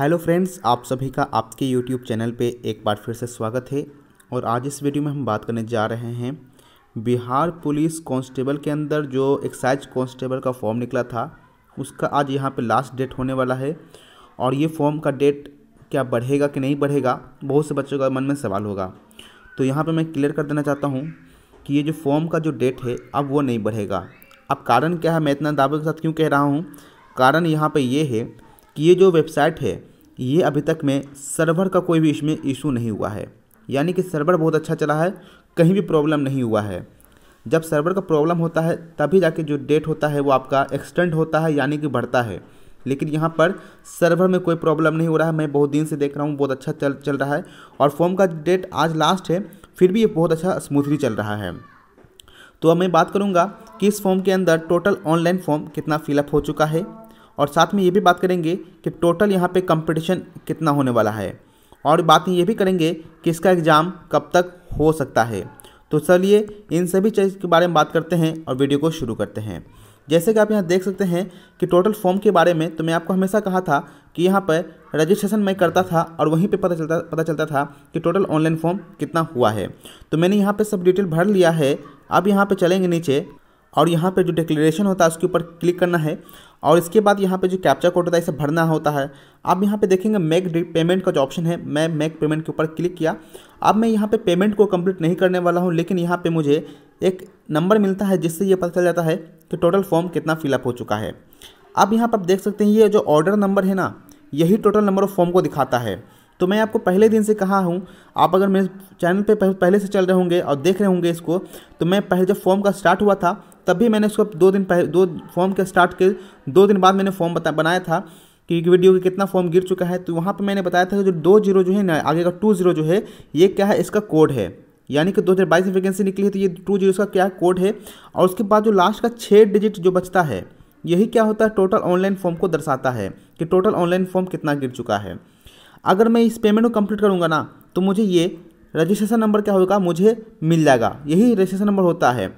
hello friends आप सभी का आपके यूट्यूब चैनल पे एक बार फिर से स्वागत है और आज इस वीडियो में हम बात करने जा रहे हैं बिहार पुलिस कांस्टेबल के अंदर जो एक्साइज कांस्टेबल का फॉर्म निकला था उसका आज यहाँ पे लास्ट डेट होने वाला है और ये फॉर्म का डेट क्या बढ़ेगा कि नहीं बढ़ेगा बहुत से बच्चों का मन में सवाल होगा तो यहाँ पर मैं क्लियर कर देना चाहता हूँ कि ये जो फॉर्म का जो डेट है अब वो नहीं बढ़ेगा अब कारण क्या है मैं इतना दावे के साथ क्यों कह रहा हूँ कारण यहाँ पर ये है कि ये जो वेबसाइट है ये अभी तक में सर्वर का कोई भी इसमें इशू नहीं हुआ है यानी कि सर्वर बहुत अच्छा चला है कहीं भी प्रॉब्लम नहीं हुआ है जब सर्वर का प्रॉब्लम होता है तभी जाके जो डेट होता है वो आपका एक्सटेंड होता है यानी कि बढ़ता है लेकिन यहाँ पर सर्वर में कोई प्रॉब्लम नहीं हो रहा है मैं बहुत दिन से देख रहा हूँ बहुत अच्छा चल चल रहा है और फॉर्म का डेट आज लास्ट है फिर भी ये बहुत अच्छा स्मूथली चल रहा है तो अब मैं बात करूँगा कि इस फॉर्म के अंदर टोटल ऑनलाइन फॉर्म कितना फिलअप हो चुका है और साथ में ये भी बात करेंगे कि टोटल यहाँ पे कंपटीशन कितना होने वाला है और बात ये भी करेंगे कि इसका एग्ज़ाम कब तक हो सकता है तो चलिए इन सभी चीज़ के बारे में बात करते हैं और वीडियो को शुरू करते हैं जैसे कि आप यहाँ देख सकते हैं कि टोटल फॉर्म के बारे में तो मैं आपको हमेशा कहा था कि यहाँ पर रजिस्ट्रेशन मैं करता था और वहीं पे पता चलता पता चलता था कि टोटल ऑनलाइन फॉर्म कितना हुआ है तो मैंने यहाँ पे सब डिटेल भर लिया है अब यहाँ पे चलेंगे नीचे और यहाँ पर जो डिक्लेरेशन होता है उसके ऊपर क्लिक करना है और इसके बाद यहाँ पे जो कैप्चा कोड होता है इसे भरना होता है अब यहाँ पे देखेंगे मेक पेमेंट का जो ऑप्शन है मैं मेक पेमेंट के ऊपर क्लिक किया अब मैं यहाँ पे पेमेंट को कंप्लीट नहीं करने वाला हूँ लेकिन यहाँ पे मुझे एक नंबर मिलता है जिससे ये पता चल जाता है कि टोटल फॉर्म कितना फिलअप हो चुका है अब यहाँ पर आप देख सकते हैं ये जो ऑर्डर नंबर है ना यही टोटल नंबर ऑफ फॉर्म को दिखाता है तो मैं आपको पहले दिन से कहा हूँ आप अगर मेरे चैनल पर पहले से चल रहे होंगे और देख रहे होंगे इसको तो मैं पहले जब फॉर्म का स्टार्ट हुआ था तब भी मैंने उसको दो दिन पहले दो फॉर्म के स्टार्ट के दो दिन बाद मैंने फॉर्म बता बनाया था कि वीडियो के कितना फॉर्म गिर चुका है तो वहाँ पर मैंने बताया था कि जो दो जीरो जो है ना आगे का टू जीरो जो है ये क्या है इसका कोड है यानी कि दो हज़ार बाईस में वैकेंसी निकली है तो ये टू जीरो इसका क्या कोड है और उसके बाद जो लास्ट का छः डिजिट जो बचता है यही क्या होता है टोटल ऑनलाइन फॉर्म को दर्शाता है कि टोटल ऑनलाइन फॉर्म कितना गिर चुका है अगर मैं इस पेमेंट को कंप्लीट करूँगा ना तो मुझे ये रजिस्ट्रेशन नंबर क्या होगा मुझे मिल जाएगा यही रजिस्ट्रेशन नंबर होता है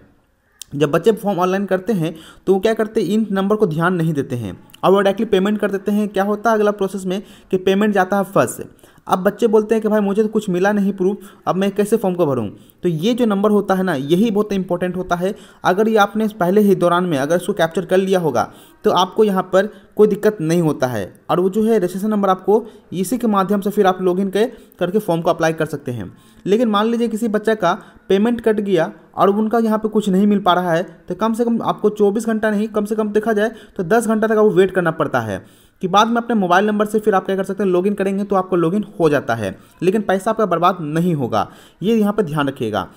जब बच्चे फॉर्म ऑनलाइन करते हैं तो वो क्या करते हैं इन नंबर को ध्यान नहीं देते हैं और वो डायरेक्टली पेमेंट कर देते हैं क्या होता है अगला प्रोसेस में कि पेमेंट जाता है फर्स्ट अब बच्चे बोलते हैं कि भाई मुझे तो कुछ मिला नहीं प्रूफ अब मैं कैसे फॉर्म को भरूँ तो ये जो नंबर होता है ना यही बहुत इंपॉर्टेंट होता है अगर ये आपने पहले ही दौरान में अगर इसको कैप्चर कर लिया होगा तो आपको यहाँ पर कोई दिक्कत नहीं होता है और वो जो है रजिस्ट्रेशन नंबर आपको इसी के माध्यम से फिर आप लॉग इन करके फॉर्म को अप्लाई कर सकते हैं लेकिन मान लीजिए किसी बच्चे का पेमेंट कट गया और उनका यहाँ पे कुछ नहीं मिल पा रहा है तो कम से कम आपको 24 घंटा नहीं कम से कम देखा जाए तो 10 घंटा तक आपको वेट करना पड़ता है कि बाद में अपने मोबाइल नंबर से फिर आप क्या कर सकते हैं लॉगिन करेंगे तो आपको लॉगिन हो जाता है लेकिन पैसा आपका बर्बाद नहीं होगा ये यहाँ पर ध्यान रखिएगा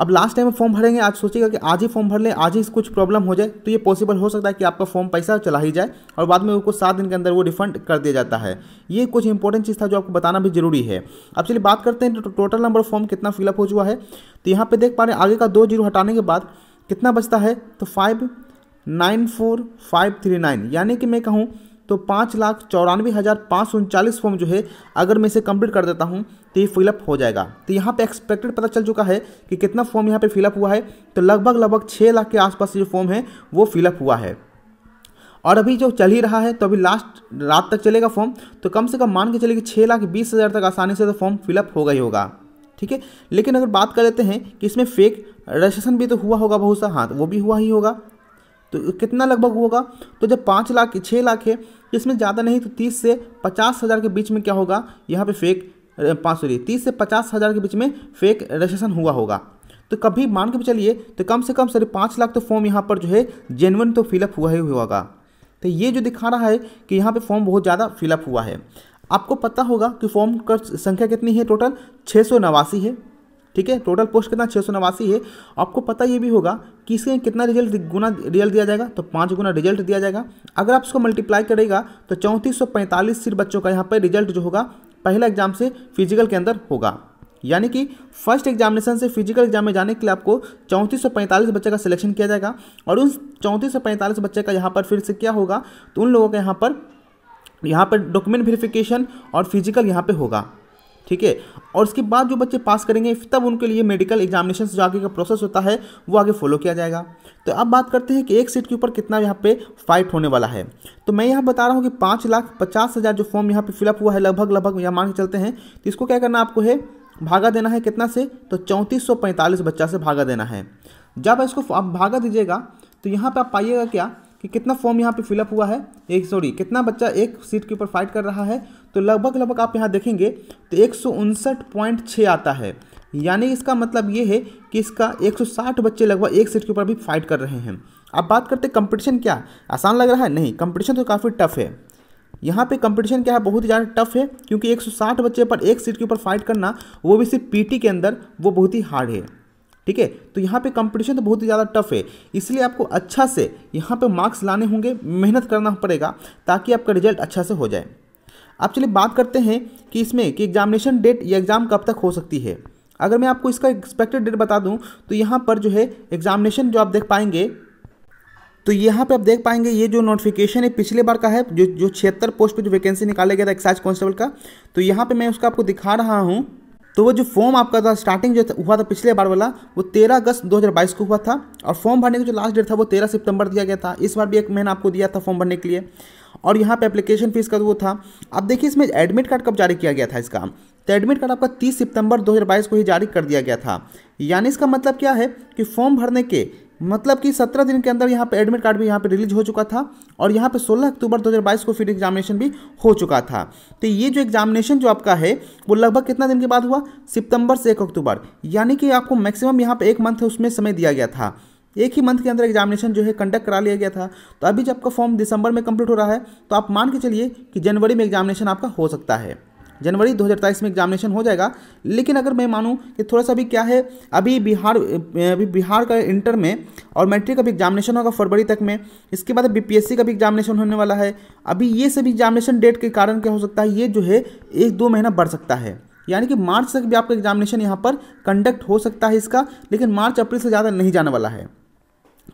अब लास्ट टाइम फॉर्म भरेंगे आज सोचिएगा कि आज ही फॉर्म भर लें आज ही कुछ प्रॉब्लम हो जाए तो ये पॉसिबल हो सकता है कि आपका फॉर्म पैसा चला ही जाए और बाद में उसको सात दिन के अंदर वो रिफंड कर दिया जाता है ये कुछ इंपॉर्टेंट चीज़ था जो आपको बताना भी जरूरी है अब चलिए बात करते हैं तो टोटल नंबर फॉर्म कितना फिलअप हो चुका है तो यहाँ पर देख पा रहे हैं आगे का दो जीरो हटाने के बाद कितना बचता है तो five nine four five three nine यानी कि मैं कहूँ तो पाँच लाख चौरानवे हज़ार पाँच सौ उनचालीस फॉर्म जो है अगर मैं इसे कंप्लीट कर देता हूँ तो ये फिलअप हो जाएगा तो यहाँ पे एक्सपेक्टेड पता चल चुका है कि कितना फॉर्म यहाँ पे फिलअप हुआ है तो लगभग लगभग छः लाख के आसपास जो फॉर्म है वो फिलअप हुआ है और अभी जो चल ही रहा है तो अभी लास्ट रात तक चलेगा फॉर्म तो कम से कम मान के चले कि छः लाख बीस हज़ार तक आसानी से तो फॉर्म फिलअप हो गई होगा ठीक है लेकिन अगर बात कर लेते हैं कि इसमें फेक रजिस्ट्रेशन भी तो हुआ होगा बहुत सा हाँ तो वो भी हुआ ही होगा तो कितना लगभग होगा तो जब पाँच लाख छः लाख है इसमें ज़्यादा नहीं तो तीस से पचास हज़ार के बीच में क्या होगा यहाँ पे फेक पाँच सॉरी तीस से पचास हज़ार के बीच में फेक रजिस्ट्रेशन हुआ होगा तो कभी मान के चलिए तो कम से कम सॉरी पाँच लाख तो फॉर्म यहाँ पर जो है जेनवन तो फिलअप हुआ ही हुआ होगा तो ये जो दिखा रहा है कि यहाँ पर फॉर्म बहुत ज़्यादा फिलअप हुआ है आपको पता होगा कि फॉर्म का संख्या कितनी है टोटल छः है ठीक है टोटल पोस्ट कितना छः है आपको पता ये भी होगा किसके कितना रिजल्ट गुना रिजल्ट दिया जाएगा तो पाँच गुना रिजल्ट दिया जाएगा अगर आप इसको मल्टीप्लाई करेगा तो चौंतीस सीट बच्चों का यहाँ पर रिजल्ट जो होगा पहला एग्जाम से फिजिकल के अंदर होगा यानी कि फर्स्ट एग्जामिनेशन से फिजिकल एग्जाम में जाने के लिए आपको चौंतीस सौ पैंतालीस बच्चे का सिलेक्शन किया जाएगा और उन चौंतीस सौ पैंतालीस बच्चे का यहाँ पर फिर से क्या होगा तो उन लोगों का यहाँ पर यहाँ पर डॉक्यूमेंट वेरिफिकेशन और फिजिकल यहाँ पे होगा ठीक है और इसके बाद जो बच्चे पास करेंगे तब उनके लिए मेडिकल एग्जामिनेशन जो आगे का प्रोसेस होता है वो आगे फॉलो किया जाएगा तो अब बात करते हैं कि एक सीट के ऊपर कितना यहाँ पे फाइट होने वाला है तो मैं यहाँ बता रहा हूँ कि पाँच लाख पचास हज़ार जो फॉर्म यहाँ पे फिलअप हुआ है लगभग लगभग यहाँ मान के चलते हैं तो इसको क्या करना आपको है भागा देना है कितना से तो चौंतीस बच्चा से भागा देना है जब इसको आप भागा दीजिएगा तो यहाँ पर आप पाइएगा क्या कि कितना फॉर्म यहाँ पे फिलअप हुआ है एक सॉरी कितना बच्चा एक सीट के ऊपर फाइट कर रहा है तो लगभग लगभग आप यहाँ देखेंगे तो एक आता है यानी इसका मतलब ये है कि इसका 160 बच्चे लगभग एक सीट के ऊपर भी फाइट कर रहे हैं अब बात करते कंपटीशन क्या आसान लग रहा है नहीं कंपटीशन तो काफ़ी टफ है यहाँ पे कंपटीशन क्या है बहुत ही ज़्यादा टफ है क्योंकि 160 बच्चे पर एक सीट के ऊपर फाइट करना वो भी सिर्फ पीटी के अंदर वो बहुत ही हार्ड है ठीक है तो यहाँ पे कंपटीशन तो बहुत ही ज़्यादा टफ है इसलिए आपको अच्छा से यहाँ पे मार्क्स लाने होंगे मेहनत करना पड़ेगा ताकि आपका रिजल्ट अच्छा से हो जाए आप चलिए बात करते हैं कि इसमें कि एग्जामिनेशन डेट या एग्ज़ाम कब तक हो सकती है अगर मैं आपको इसका एक्सपेक्टेड डेट बता दूँ तो यहाँ पर जो है एग्जामिनेशन जो आप देख पाएंगे तो यहाँ पे आप देख पाएंगे ये जो नोटिफिकेशन है पिछले बार का है जो जो छिहत्तर पोस्ट पे जो वैकेंसी निकाले गया था एक्साइज कांस्टेबल का तो यहाँ पे मैं उसका आपको दिखा रहा हूँ तो वो जो फॉर्म आपका था स्टार्टिंग जो था हुआ था पिछले बार वाला वो तेरह अगस्त 2022 को हुआ था और फॉर्म भरने का जो लास्ट डेट था वो तेरह सितंबर दिया गया था इस बार भी एक महीना आपको दिया था फॉर्म भरने के लिए और यहाँ पे एप्लीकेशन फीस का वो था अब देखिए इसमें एडमिट कार्ड कब जारी किया गया था इसका तो एडमिट कार्ड आपका तीस सितंबर दो को ही जारी कर दिया गया था यानी इसका मतलब क्या है कि फॉर्म भरने के मतलब कि सत्रह दिन के अंदर यहाँ पे एडमिट कार्ड भी यहाँ पे रिलीज हो चुका था और यहाँ पे 16 अक्टूबर 2022 को फिर एग्जामिनेशन भी हो चुका था तो ये जो एग्जामिनेशन जो आपका है वो लगभग कितना दिन के बाद हुआ सितंबर से एक अक्टूबर यानी कि आपको मैक्सिमम यहाँ पे एक मंथ है उसमें समय दिया गया था एक ही मंथ के अंदर एग्जामिनेशन जो है कंडक्ट करा लिया गया था तो अभी जब आपका फॉर्म दिसंबर में कंप्लीट हो रहा है तो आप मान के चलिए कि जनवरी में एग्जामिनेशन आपका हो सकता है जनवरी 2023 में एग्जामिनेशन हो जाएगा लेकिन अगर मैं मानूँ कि थोड़ा सा अभी क्या है अभी बिहार अभी बिहार का इंटर में और मैट्रिक का भी एग्जामिनेशन होगा फरवरी तक में इसके बाद बीपीएससी का भी एग्जामिनेशन होने वाला है अभी ये सब एग्जामिनेशन डेट के कारण क्या हो सकता है ये जो है एक दो महीना बढ़ सकता है यानी कि मार्च तक भी आपका एग्जामिनेशन यहाँ पर कंडक्ट हो सकता है इसका लेकिन मार्च अप्रैल से ज़्यादा नहीं जाने वाला है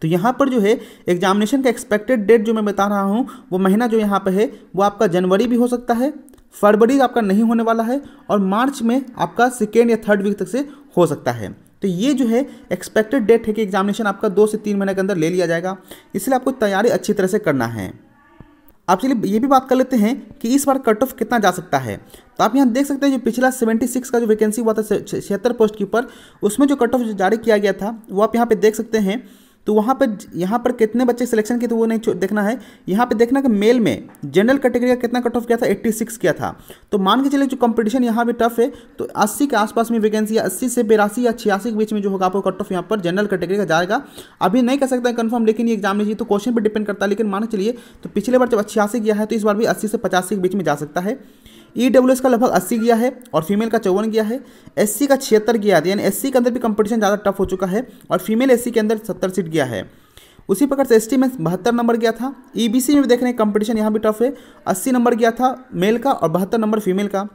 तो यहाँ पर जो है एग्जामिनेशन का एक्सपेक्टेड डेट जो मैं बता रहा हूँ वो महीना जो यहाँ पर है वो आपका जनवरी भी हो सकता है फरवरी आपका नहीं होने वाला है और मार्च में आपका सेकेंड या थर्ड वीक तक से हो सकता है तो ये जो है एक्सपेक्टेड डेट है कि एग्जामिनेशन आपका दो से तीन महीने के अंदर ले लिया जाएगा इसलिए आपको तैयारी अच्छी तरह से करना है आप चलिए ये भी बात कर लेते हैं कि इस बार कट ऑफ कितना जा सकता है तो आप यहाँ देख सकते हैं जो पिछला 76 का जो वैकेंसी हुआ था छिहत्तर पोस्ट के ऊपर उसमें जो कट ऑफ जारी किया गया था वो आप यहाँ पे देख सकते हैं तो वहाँ पर यहाँ पर कितने बच्चे सिलेक्शन किए थे वो नहीं देखना है यहाँ पे देखना कि मेल में जनरल कैटेगरी का कितना कट ऑफ किया था 86 किया था तो मान के चलिए जो कंपटीशन यहाँ पे टफ है तो 80 के आसपास में वैकेंसी अस्सी से बेरासी या छियासी के बीच में जो होगा आपको कट ऑफ यहाँ पर जनरल कैटेगरी का जाएगा अभी नहीं कर सकते कन्फर्म लेकिन ये एग्जाम लीजिए तो क्वेश्चन पर डिपेंड करता है लेकिन मान चलिए तो पिछले बार जब छियासी गया है तो इस बार भी अस्सी से पचासी के बीच में जा सकता है ई e एस का लगभग अस्सी गया है और फीमेल का चौवन गया है एस सी का छिहत्तर गया है यानी एस सी के अंदर भी कंपटीशन ज़्यादा टफ हो चुका है और फीमेल एस सी के अंदर सत्तर सीट गया है उसी प्रकार से एस टी में बहत्तर नंबर गया था ई बी सी में भी देख रहे हैं कंपटीशन यहाँ भी टफ है अस्सी नंबर गया था मेल का और बहत्तर नंबर फीमेल का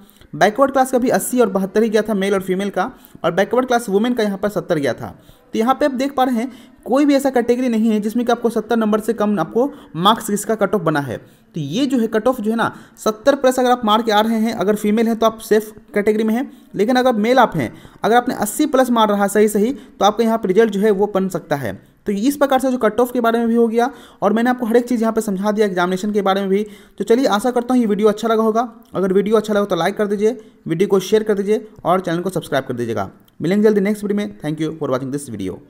बैकवर्ड क्लास का भी अस्सी और बहत्तर ही गया था मेल और फीमेल का और बैकवर्ड क्लास वुमेन का यहाँ पर सत्तर गया था तो यहाँ पे आप देख पा रहे हैं कोई भी ऐसा कैटेगरी नहीं है जिसमें कि आपको सत्तर नंबर से कम आपको मार्क्स इसका कट ऑफ बना है तो ये जो है कट ऑफ जो है ना सत्तर प्लस अगर आप मार के आ रहे हैं अगर फीमेल हैं तो आप सेफ कैटेगरी में हैं लेकिन अगर मेल आप हैं अगर आपने अस्सी प्लस मार रहा सही सही तो आपका यहाँ पर रिजल्ट जो है वो बन सकता है तो इस प्रकार से जो कट ऑफ के बारे में भी हो गया और मैंने आपको हर एक चीज़ यहाँ पर समझा दिया एग्जामिनेशन के बारे में भी तो चलिए आशा करता हूँ ये वीडियो अच्छा लगा होगा अगर वीडियो अच्छा लगा तो लाइक कर दीजिए वीडियो को शेयर कर दीजिए और चैनल को सब्सक्राइब कर दीजिएगा मिलेंगे जल्दी नेक्स्ट वीडियो में thank you for watching this video